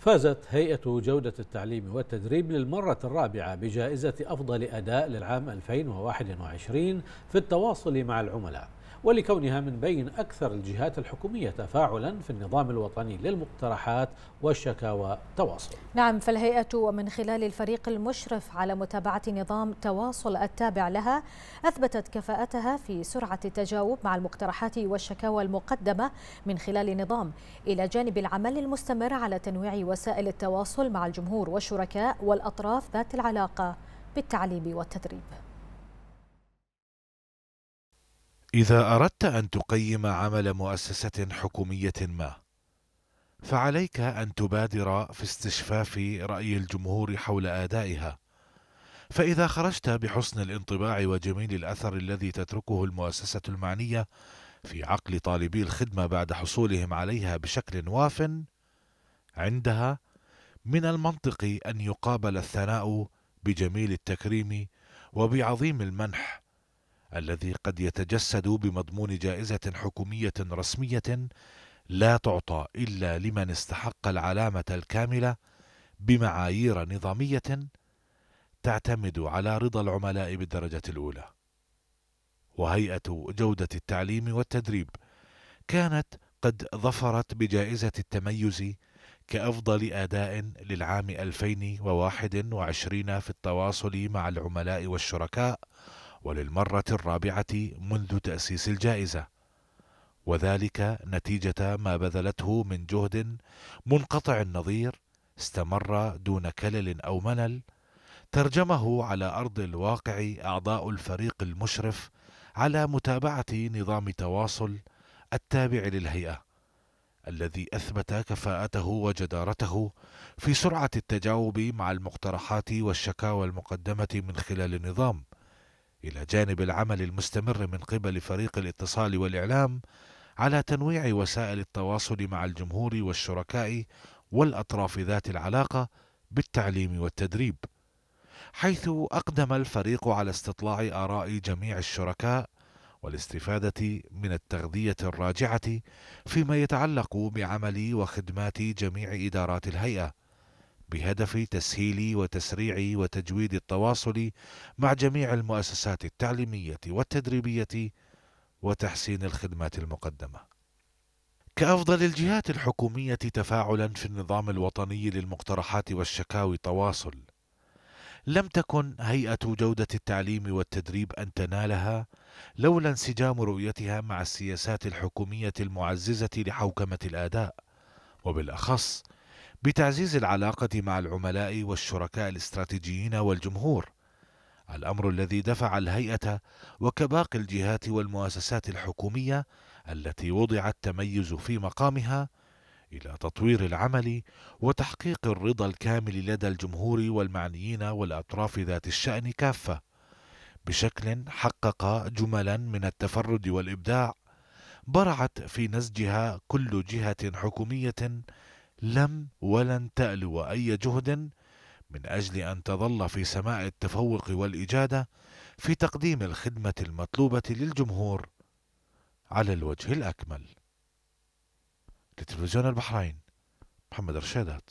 فازت هيئة جودة التعليم والتدريب للمرة الرابعة بجائزة أفضل أداء للعام 2021 في التواصل مع العملاء ولكونها من بين أكثر الجهات الحكومية تفاعلا في النظام الوطني للمقترحات والشكاوى تواصل نعم فالهيئة ومن خلال الفريق المشرف على متابعة نظام تواصل التابع لها أثبتت كفاءتها في سرعة التجاوب مع المقترحات والشكاوى المقدمة من خلال النظام إلى جانب العمل المستمر على تنويع وسائل التواصل مع الجمهور والشركاء والأطراف ذات العلاقة بالتعليم والتدريب إذا أردت أن تقيم عمل مؤسسة حكومية ما، فعليك أن تبادر في استشفاف رأي الجمهور حول أدائها، فإذا خرجت بحسن الانطباع وجميل الأثر الذي تتركه المؤسسة المعنية في عقل طالبي الخدمة بعد حصولهم عليها بشكل واف، عندها من المنطق أن يقابل الثناء بجميل التكريم وبعظيم المنح الذي قد يتجسد بمضمون جائزة حكومية رسمية لا تعطى إلا لمن استحق العلامة الكاملة بمعايير نظامية تعتمد على رضا العملاء بالدرجة الأولى. وهيئة جودة التعليم والتدريب كانت قد ظفرت بجائزة التميز كأفضل أداء للعام 2021 في التواصل مع العملاء والشركاء وللمرة الرابعة منذ تأسيس الجائزة وذلك نتيجة ما بذلته من جهد منقطع النظير استمر دون كلل أو ملل ترجمه على أرض الواقع أعضاء الفريق المشرف على متابعة نظام تواصل التابع للهيئة الذي أثبت كفاءته وجدارته في سرعة التجاوب مع المقترحات والشكاوى المقدمة من خلال النظام إلى جانب العمل المستمر من قبل فريق الاتصال والإعلام على تنويع وسائل التواصل مع الجمهور والشركاء والأطراف ذات العلاقة بالتعليم والتدريب، حيث أقدم الفريق على استطلاع آراء جميع الشركاء والاستفادة من التغذية الراجعة فيما يتعلق بعمل وخدمات جميع إدارات الهيئة بهدف تسهيل وتسريع وتجويد التواصل مع جميع المؤسسات التعليمية والتدريبية وتحسين الخدمات المقدمة. كأفضل الجهات الحكومية تفاعلا في النظام الوطني للمقترحات والشكاوي تواصل. لم تكن هيئة جودة التعليم والتدريب أن تنالها لولا انسجام رؤيتها مع السياسات الحكومية المعززة لحوكمة الأداء، وبالأخص بتعزيز العلاقة مع العملاء والشركاء الاستراتيجيين والجمهور الأمر الذي دفع الهيئة وكباقي الجهات والمؤسسات الحكومية التي وضع التميز في مقامها إلى تطوير العمل وتحقيق الرضا الكامل لدى الجمهور والمعنيين والأطراف ذات الشأن كافة بشكل حقق جملا من التفرد والإبداع برعت في نسجها كل جهة حكومية لم ولن تألو أي جهد من أجل أن تظل في سماء التفوق والإجادة في تقديم الخدمة المطلوبة للجمهور على الوجه الأكمل لتلفزيون البحرين محمد رشيدات